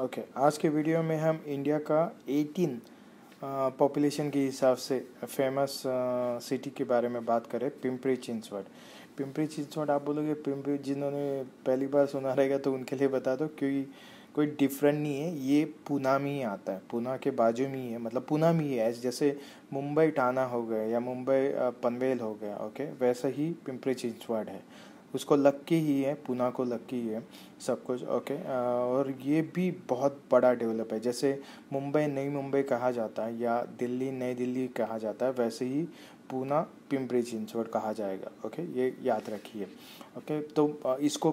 okay okay, आज के video में हम इंडिया का 18 पॉपुलेशन uh, के हिसाब से फेमस सिटी uh, के बारे में बात करें पिंपरी चिंचवड पिंपरी चिंचवड आप बोलोगे पिंपरी जिन्होंने पहली बार सुना रहेगा तो उनके लिए बता दो क्योंकि कोई डिफरेंट नहीं है ये पूना में ही आता है पूना के बाजू में ही है मतलब पूना में ही है जैसे मुंबई टाना हो गया या मुंबई पनवेल uh, हो गया ओके वैसा ही पिंपरी चिंचवड है उसको लक्की ही है पूना को लक्की ही है सब कुछ ओके और ये भी बहुत बड़ा डेवलप है जैसे मुंबई नई मुंबई कहा जाता है या दिल्ली नई दिल्ली कहा जाता है वैसे ही पूना पिंपरी चिंचवड़ कहा जाएगा ओके ये याद रखिए ओके तो इसको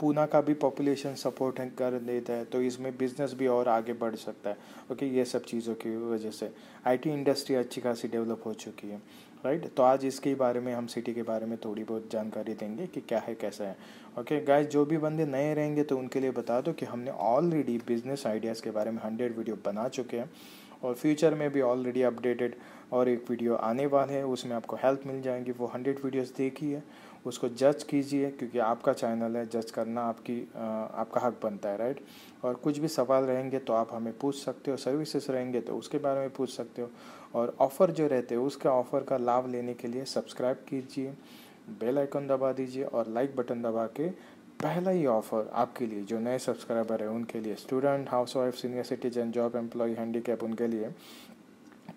पूना का भी पॉपुलेशन सपोर्ट कर देता है तो इसमें बिजनेस भी और आगे बढ़ सकता है ओके ये सब चीज़ों की वजह से आईटी इंडस्ट्री अच्छी खासी डेवलप हो चुकी है राइट तो आज इसके बारे में हम सिटी के बारे में थोड़ी बहुत जानकारी देंगे कि क्या है कैसा है ओके okay, गाइस जो भी बंदे नए रहेंगे तो उनके लिए बता दो कि हमने ऑलरेडी बिजनेस आइडियाज़ के बारे में हंड्रेड वीडियो बना चुके हैं और फ्यूचर में भी ऑलरेडी अपडेटेड और एक वीडियो आने वाले है उसमें आपको हेल्प मिल जाएंगी वो हंड्रेड वीडियोस देखिए उसको जज कीजिए क्योंकि आपका चैनल है जज करना आपकी आपका हक बनता है राइट और कुछ भी सवाल रहेंगे तो आप हमें पूछ सकते हो सर्विसेज रहेंगे तो उसके बारे में पूछ सकते हो और ऑफ़र जो रहते हैं उसके ऑफ़र का लाभ लेने के लिए सब्सक्राइब कीजिए बेल आइकन दबा दीजिए और लाइक बटन दबा के पहला ही ऑफर आपके लिए जो नए सब्सक्राइबर है उनके लिए student housewife senior citizen job employ handicap उनके लिए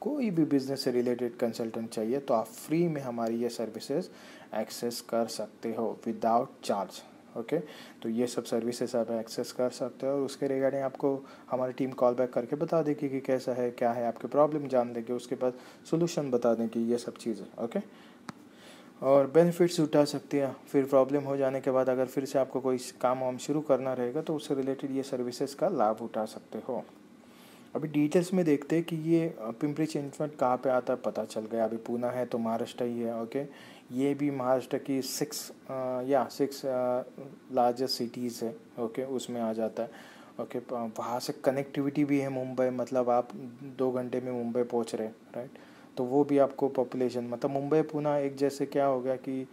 कोई भी बिज़नेस से रिलेटेड कंसल्टेंट चाहिए तो आप फ्री में हमारी ये सर्विसेज एक्सेस कर सकते हो विदाउट चार्ज ओके तो ये सब सर्विसेज आप एक्सेस कर सकते हो और उसके रिगार्डिंग आपको हमारी टीम कॉल बैक करके बता देगी कि कैसा है क्या है आपकी प्रॉब्लम जान देंगे उसके बाद सोल्यूशन बता कि ये सब चीज़ें ओके और बेनिफिट्स उठा सकते हैं फिर प्रॉब्लम हो जाने के बाद अगर फिर से आपको कोई काम वाम शुरू करना रहेगा तो उससे रिलेटेड ये सर्विसेज का लाभ उठा सकते हो अभी डिटेल्स में देखते हैं कि ये पिंपरी चिंचवट कहाँ पे आता है पता चल गया अभी पूना है तो महाराष्ट्र ही है ओके ये भी महाराष्ट्र की सिक्स या सिक्स लार्जेस्ट सिटीज़ है ओके उसमें आ जाता है ओके वहाँ से कनेक्टिविटी भी है मुंबई मतलब आप दो घंटे में मुंबई पहुँच रहे राइट तो वो भी आपको पॉपुलेशन मतलब मुंबई पुणे एक जैसे क्या हो गया कि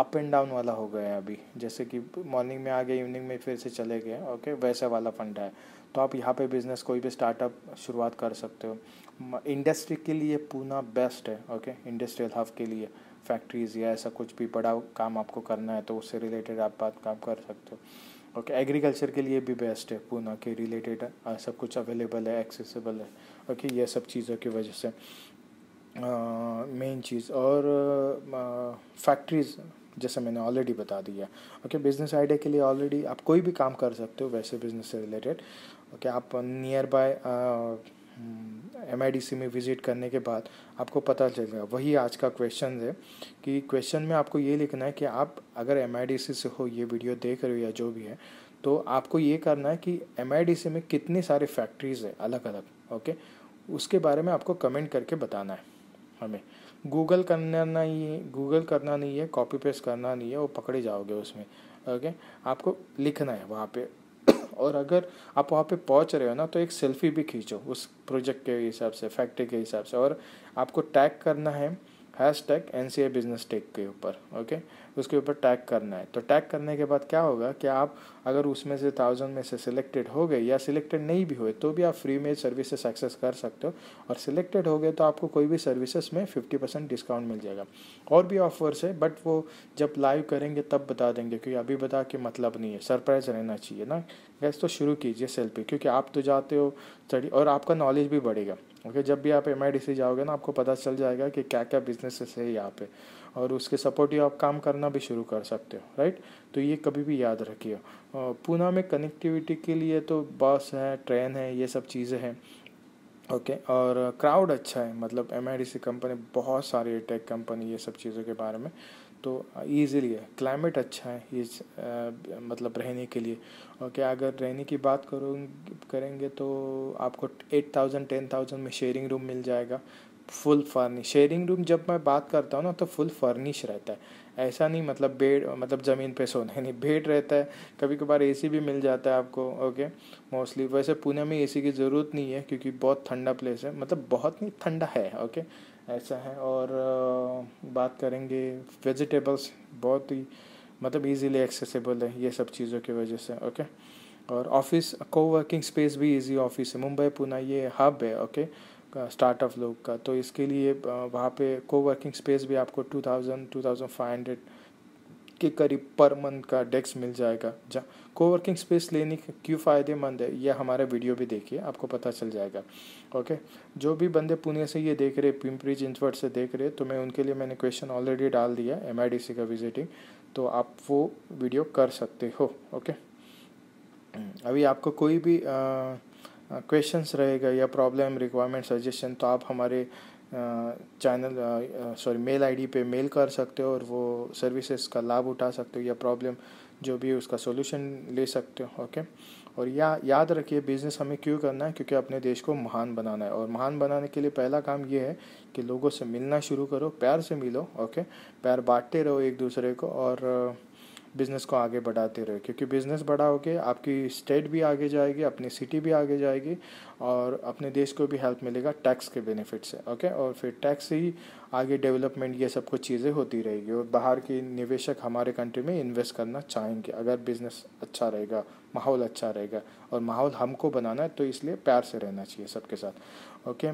अप एंड डाउन वाला हो गया है अभी जैसे कि मॉर्निंग में आ गए इवनिंग में फिर से चले गए ओके वैसा वाला फंडा है तो आप यहाँ पे बिज़नेस कोई भी स्टार्टअप शुरुआत कर सकते हो इंडस्ट्री के लिए पूना बेस्ट है ओके इंडस्ट्रियल हब के लिए फैक्ट्रीज़ या ऐसा कुछ भी बड़ा काम आपको करना है तो उससे रिलेटेड आप बात काम कर सकते हो ओके एग्रीकल्चर के लिए भी बेस्ट है पूना के रिलेटेड सब कुछ अवेलेबल है एक्सेसिबल है ओके ये सब चीज़ों की वजह से मेन चीज़ और फैक्ट्रीज़ जैसे मैंने ऑलरेडी बता दिया ओके बिज़नेस आइडिया के लिए ऑलरेडी आप कोई भी काम कर सकते हो वैसे बिज़नेस से रिलेटेड ओके आप नियर बाय एम में विज़िट करने के बाद आपको पता चलेगा वही आज का क्वेश्चन है कि क्वेश्चन में आपको ये लिखना है कि आप अगर एम से हो ये वीडियो देख रहे हो या जो भी है तो आपको ये करना है कि एम में कितने सारे फैक्ट्रीज़ है अलग अलग ओके उसके बारे में आपको कमेंट करके बताना है हमें गूगल करना नहीं है गूगल करना नहीं है कॉपी पेस्ट करना नहीं है वो पकड़े जाओगे उसमें ओके आपको लिखना है वहाँ पे और अगर आप वहाँ पे पहुँच रहे हो ना तो एक सेल्फी भी खींचो उस प्रोजेक्ट के हिसाब से फैक्ट्री के हिसाब से और आपको टैग करना है hashtag N C I business tech के ऊपर ओके उसके ऊपर टैग करना है तो टैग करने के बाद क्या होगा कि आप अगर उसमें से थाउजेंड में से सिलेक्टेड हो गए या सिलेक्टेड नहीं भी हुए तो भी आप फ्री में सर्विसेज एक्सेस कर सकते हो और सिलेक्टेड हो गए तो आपको कोई भी सर्विसेज में फिफ्टी परसेंट डिस्काउंट मिल जाएगा और भी ऑफर्स है बट वो जब लाइव करेंगे तब बता देंगे क्योंकि अभी बता के मतलब नहीं है सरप्राइज रहना चाहिए ना गैस तो शुरू कीजिए सेल क्योंकि आप तो जाते हो स्टडी और आपका नॉलेज भी बढ़ेगा ओके जब भी आप एम जाओगे ना आपको पता चल जाएगा कि क्या क्या बिजनेस है यहाँ पे और उसके सपोर्ट ही आप काम करना भी शुरू कर सकते हो राइट तो ये कभी भी याद रखिए पूना में कनेक्टिविटी के लिए तो बस है ट्रेन है ये सब चीज़ें हैं ओके okay, और क्राउड अच्छा है मतलब एम कंपनी बहुत सारी टेक कंपनी ये सब चीज़ों के बारे में तो ईजीली है क्लाइमेट अच्छा है इस आ, मतलब रहने के लिए ओके okay, अगर रहने की बात करो करेंगे तो आपको एट थाउजेंड टेन थाउजेंड में शेयरिंग रूम मिल जाएगा फुल फर्निश शेयरिंग रूम जब मैं बात करता हूँ ना तो फुल फर्निश रहता है ऐसा नहीं मतलब बेड मतलब ज़मीन पे सोना नहीं बेड रहता है कभी कभार एसी भी मिल जाता है आपको ओके मोस्टली वैसे पुणे में एसी की ज़रूरत नहीं है क्योंकि बहुत ठंडा प्लेस है मतलब बहुत नहीं ठंडा है ओके ऐसा है और बात करेंगे वेजिटेबल्स बहुत ही मतलब इजीली एक्सेसिबल है ये सब चीज़ों की वजह से ओके और ऑफिस कोवर्किंग स्पेस भी इजी ऑफिस है मुंबई पुणे ये हब है ओके का स्टार्टअप लोग का तो इसके लिए वहाँ पे को वर्किंग स्पेस भी आपको two thousand two thousand five hundred के करीब पर मंथ का डेस्क मिल जाएगा जहाँ को वर्किंग स्पेस लेने के क्यों फ़ायदेमंद है यह हमारा वीडियो भी देखिए आपको पता चल जाएगा ओके जो भी बंदे पुणे से ये देख रहे पिंपरी जिंसवर्ट से देख रहे तो मैं उनके लिए मैंने क्वेश्चन ऑलरेडी डाल दिया एम का विजिटिंग तो आप वो वीडियो कर सकते हो ओके अभी आपको कोई भी आ, क्वेश्चंस रहेगा या प्रॉब्लम रिक्वायरमेंट सजेशन तो आप हमारे चैनल सॉरी मेल आईडी पे मेल कर सकते हो और वो सर्विसेज का लाभ उठा सकते हो या प्रॉब्लम जो भी उसका सोल्यूशन ले सकते हो ओके और या याद रखिए बिज़नेस हमें क्यों करना है क्योंकि अपने देश को महान बनाना है और महान बनाने के लिए पहला काम ये है कि लोगों से मिलना शुरू करो प्यार से मिलो ओके प्यार बांटते रहो एक दूसरे को और बिज़नेस को आगे बढ़ाते रहे क्योंकि बिज़नेस बढ़ाओगे आपकी स्टेट भी आगे जाएगी अपनी सिटी भी आगे जाएगी और अपने देश को भी हेल्प मिलेगा टैक्स के बेनिफिट से ओके और फिर टैक्स ही आगे डेवलपमेंट ये सब कुछ चीज़ें होती रहेगी और बाहर के निवेशक हमारे कंट्री में इन्वेस्ट करना चाहेंगे अगर बिज़नेस अच्छा रहेगा माहौल अच्छा रहेगा और माहौल हमको बनाना है तो इसलिए प्यार से रहना चाहिए सबके साथ ओके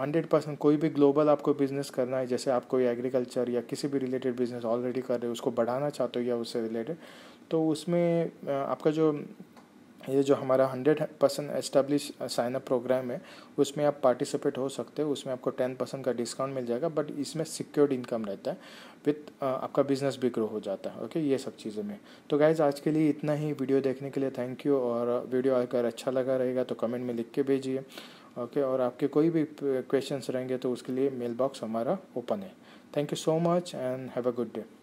हंड्रेड परसेंट कोई भी ग्लोबल आपको बिज़नेस करना है जैसे आप कोई एग्रीकल्चर या किसी भी रिलेटेड बिज़नेस ऑलरेडी कर रहे हो उसको बढ़ाना चाहते हो या उससे रिलेटेड तो उसमें आपका जो ये जो हमारा hundred percent establish sign up program है उसमें आप पार्टिसिपेट हो सकते हो उसमें आपको टेन परसेंट का डिस्काउंट मिल जाएगा बट इसमें सिक्योर्ड इनकम रहता है विथ आपका बिजनेस भी ग्रो हो जाता है ओके ये सब चीज़ें में तो गाइज आज के लिए इतना ही वीडियो देखने के लिए थैंक यू और वीडियो अगर अच्छा लगा रहेगा तो कमेंट में लिख के भेजिए ओके और आपके कोई भी क्वेश्चंस रहेंगे तो उसके लिए मेल बॉक्स हमारा ओपन है thank you so much and have a good day